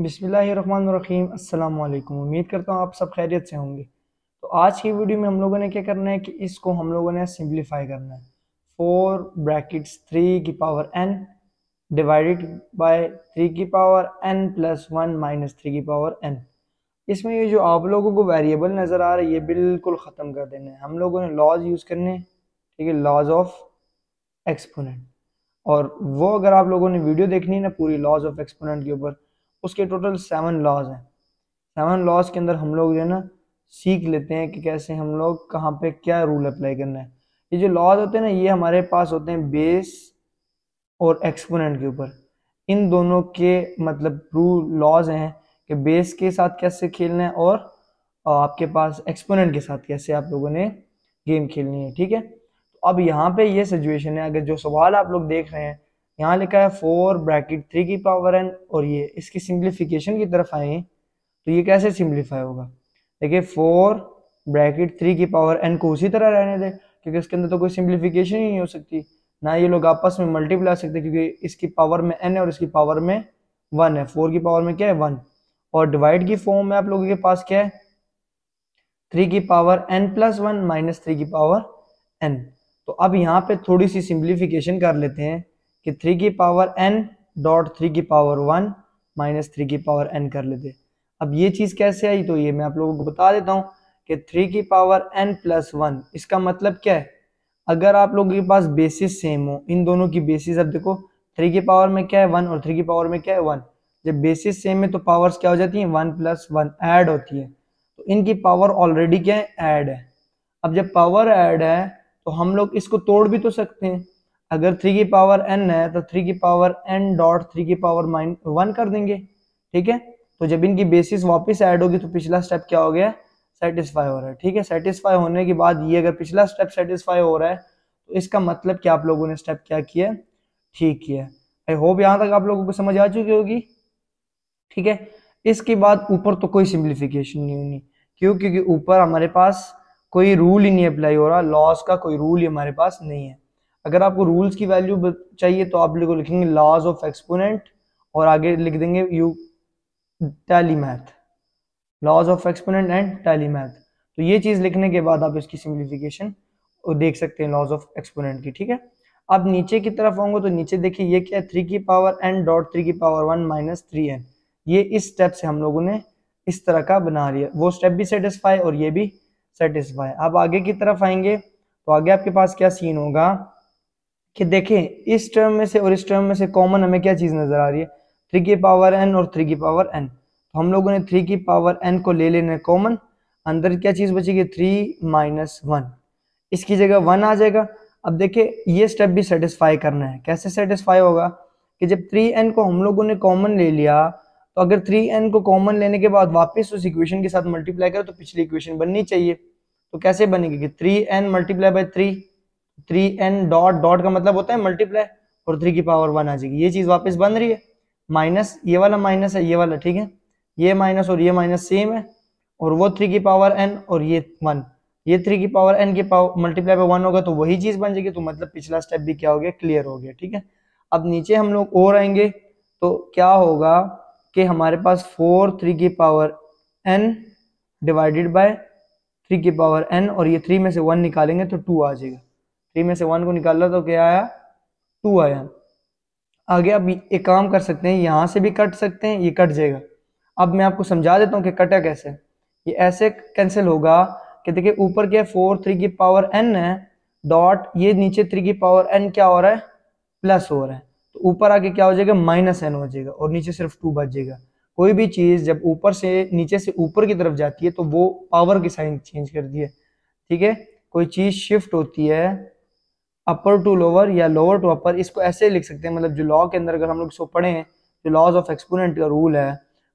बिसमीम अल्लाम उम्मीद करता हूँ आप सब खैरियत से होंगे तो आज की वीडियो में हम लोगों ने क्या करना है कि इसको हम लोगों ने सिंप्लीफाई करना है फोर ब्रैकेट्स थ्री की power n divided by three की power n plus one minus three की पावर एन इसमें ये जो आप लोगों को वेरिएबल नज़र आ रहा है ये बिल्कुल ख़त्म कर देना है हम लोगों ने लॉज यूज़ करने हैं ठीक है लॉज ऑफ एक्सपोनेंट और वो अगर आप लोगों ने वीडियो देखनी है ना पूरी लॉज ऑफ एक्सपोनेंट के ऊपर उसके टोटल सेवन लॉज हैं सेवन लॉज के अंदर हम लोग जो है ना सीख लेते हैं कि कैसे हम लोग कहाँ पे क्या रूल अप्लाई करना है ये जो लॉज होते हैं ना ये हमारे पास होते हैं बेस और एक्सपोनेंट के ऊपर इन दोनों के मतलब रूल लॉज हैं कि बेस के साथ कैसे खेलना है और आपके पास एक्सपोनेंट के साथ कैसे आप लोगों ने गेम खेलनी है ठीक है तो अब यहाँ पे ये सिचुएशन है अगर जो सवाल आप लोग देख रहे हैं यहाँ लिखा है फोर ब्रैकेट थ्री की पावर एन और ये इसकी सिंप्लीफिकेशन की तरफ आए तो ये कैसे सिंप्लीफाई होगा देखिए फोर ब्रैकेट थ्री की पावर एन को उसी तरह रहने दे क्योंकि इसके अंदर तो कोई सिंप्लीफिकेशन ही नहीं हो सकती ना ये लोग आपस में मल्टीप्लाई सकते क्योंकि इसकी पावर में एन है और इसकी पावर में वन है फोर की पावर में क्या है वन और डिवाइड की फॉर्म में आप लोगों के पास क्या है थ्री की power n plus one minus three की पावर एन तो अब यहाँ पे थोड़ी सी सिंप्लीफिकेशन कर लेते हैं कि थ्री की पावर एन डॉट थ्री की पावर वन माइनस थ्री की पावर एन कर लेते अब ये चीज़ कैसे आई तो ये मैं आप लोगों को बता देता हूँ कि थ्री की पावर एन प्लस वन इसका मतलब क्या है अगर आप लोगों के पास बेसिस सेम हो इन दोनों की बेसिस अब देखो थ्री की पावर में क्या है वन और थ्री की पावर में क्या है वन जब बेसिस सेम है तो पावर्स क्या हो जाती हैं वन प्लस वन एड होती है तो इनकी पावर ऑलरेडी क्या है एड है अब जब पावर एड है तो हम लोग इसको तोड़ भी तो सकते हैं अगर थ्री की पावर एन है तो थ्री की पावर एन डॉट थ्री की पावर माइन वन कर देंगे ठीक है तो जब इनकी बेसिस वापस ऐड होगी तो पिछला स्टेप क्या हो गया सेटिस्फाई हो रहा है ठीक है सेटिस्फाई होने के बाद ये अगर पिछला स्टेप सेटिस्फाई हो रहा है तो इसका मतलब कि आप लोगों ने स्टेप क्या किया ठीक किया आई होप यहाँ तक आप लोगों को समझ आ चुकी होगी ठीक है इसके बाद ऊपर तो कोई सिंप्लीफिकेशन नहीं होनी क्यों क्योंकि ऊपर हमारे पास कोई रूल ही नहीं अप्लाई हो रहा लॉस का कोई रूल ही हमारे पास नहीं है अगर आपको रूल्स की वैल्यू चाहिए तो आप लिखो लिखेंगे लॉज ऑफ एक्सपोनेंट और आगे लिख देंगे you tally math laws of exponent and tally math तो ये चीज़ लिखने के बाद आप इसकी सिंप्लीफिकेशन देख सकते हैं लॉज ऑफ एक्सपोनेंट की ठीक है अब नीचे की तरफ आऊंगे तो नीचे देखिए ये क्या है थ्री की पावर एन डॉट थ्री की power one minus three n ये इस स्टेप से हम लोगों ने इस तरह का बना लिया वो स्टेप भी सेटिस्फाई और ये भी सेटिस्फाई अब आगे की तरफ आएंगे तो आगे आपके पास क्या सीन होगा कि देखें इस टर्म में से और इस टर्म में से कॉमन हमें क्या चीज़ नज़र आ रही है थ्री की पावर एन और थ्री की पावर एन तो हम लोगों ने थ्री की पावर एन को ले लेना है कॉमन अंदर क्या चीज़ बचेगी थ्री माइनस वन इसकी जगह वन आ जाएगा अब देखिए ये स्टेप भी सेटिस्फाई करना है कैसे सेटिस्फाई होगा कि जब थ्री एन को हम लोगों ने कॉमन ले लिया तो अगर थ्री एन को कॉमन लेने के बाद वापस उस इक्वेशन के साथ मल्टीप्लाई करो तो पिछली इक्वेशन बननी चाहिए तो कैसे बनेगी कि three n multiply by three three n dot dot का मतलब होता है मल्टीप्लाई और थ्री की पावर वन आ जाएगी ये चीज वापस बन रही है माइनस ये वाला माइनस है ये वाला ठीक है ये माइनस और ये माइनस सेम है और वो थ्री की पावर एन और ये वन ये थ्री की पावर एन की पावर मल्टीप्लाई बाय वन होगा तो वही चीज बन जाएगी तो मतलब पिछला स्टेप भी क्या हो गया क्लियर हो गया ठीक है अब नीचे हम लोग और आएंगे तो क्या होगा कि हमारे पास फोर थ्री की power n divided by three की पावर एन और ये थ्री में से वन निकालेंगे तो टू आ जाएगा थ्री में से वन को निकाला तो क्या आया टू आया आगे अब एक काम कर सकते हैं यहाँ से भी कट सकते हैं ये कट जाएगा अब मैं आपको समझा देता हूँ कि कटा कैसे ये ऐसे कैंसिल होगा कि देखिए ऊपर क्या है फोर थ्री की पावर एन है डॉट ये नीचे थ्री की पावर एन क्या हो रहा है प्लस हो रहा है तो ऊपर आके क्या हो जाएगा माइनस एन हो जाएगा और नीचे सिर्फ टू बच जाएगा कोई भी चीज़ जब ऊपर से नीचे से ऊपर की तरफ जाती है तो वो पावर की साइन चेंज कर दिए ठीक है कोई चीज़ शिफ्ट होती है अपर टू लोअर या लोअर टू अपर इसको ऐसे लिख सकते हैं मतलब जो लॉ के अंदर अगर हम लोग इसको पढ़े हैं जो लॉज ऑफ एक्सपोनेंट का रूल है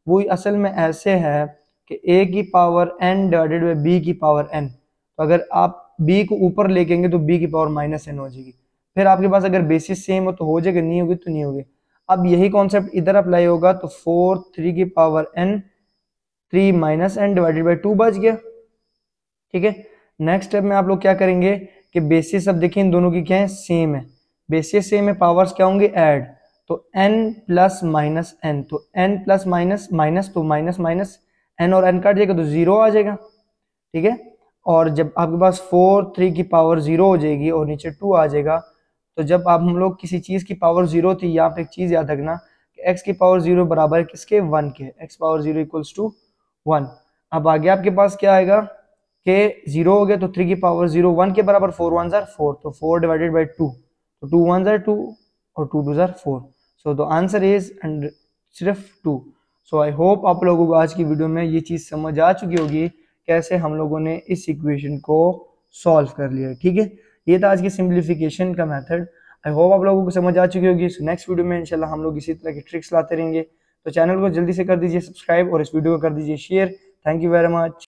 वो असल में ऐसे है कि ए की power n divided by b की पावर एन तो अगर आप बी को ऊपर लेकेंगे तो बी की पावर माइनस एन हो जाएगी फिर आपके पास अगर बेसिस सेम हो तो हो जाएगा नहीं होगी तो नहीं होगी अब यही कॉन्सेप्ट इधर अप्लाई होगा तो फोर थ्री की power n three minus n divided by two बच गया ठीक है नेक्स्ट स्टेप में आप लोग क्या करेंगे कि बेसिस अब देखिए इन दोनों की क्या है सेम है बेसिस सेम है पावर्स क्या होंगे ऐड तो एन प्लस माइनस एन तो एन प्लस माइनस माइनस तो माइनस माइनस एन और एन काट जाएगा तो जीरो आ जाएगा ठीक है और जब आपके पास फोर थ्री की पावर जीरो हो जाएगी और नीचे टू आ जाएगा तो जब आप हम लोग किसी चीज़ की पावर जीरो थी यहाँ पे एक चीज़ याद रखना कि एक्स की पावर जीरो बराबर है किसके वन के x power zero equals to one अब आगे आपके पास क्या आएगा के जीरो हो गया तो थ्री की पावर जीरो वन के बराबर फोर वन जार फोर तो फोर डिवाइडेड बाई टू तो टू वन जार टू और टू टू जार four so the answer is and सिर्फ टू सो आई होप आप लोगों को आज की वीडियो में ये चीज़ समझ आ चुकी होगी कैसे हम लोगों ने इस इक्वेशन को सॉल्व कर लिया है ठीक है ये था आज की सिंप्लीफिकेशन का मैथड आई होप आप लोगों को समझ आ चुकी होगी सो नेक्स्ट वीडियो में इनशाला हम लोग इसी तरह के ट्रिक्स लाते रहेंगे तो चैनल को जल्दी से कर दीजिए सब्सक्राइब और इस वीडियो को कर दीजिए share thank you very much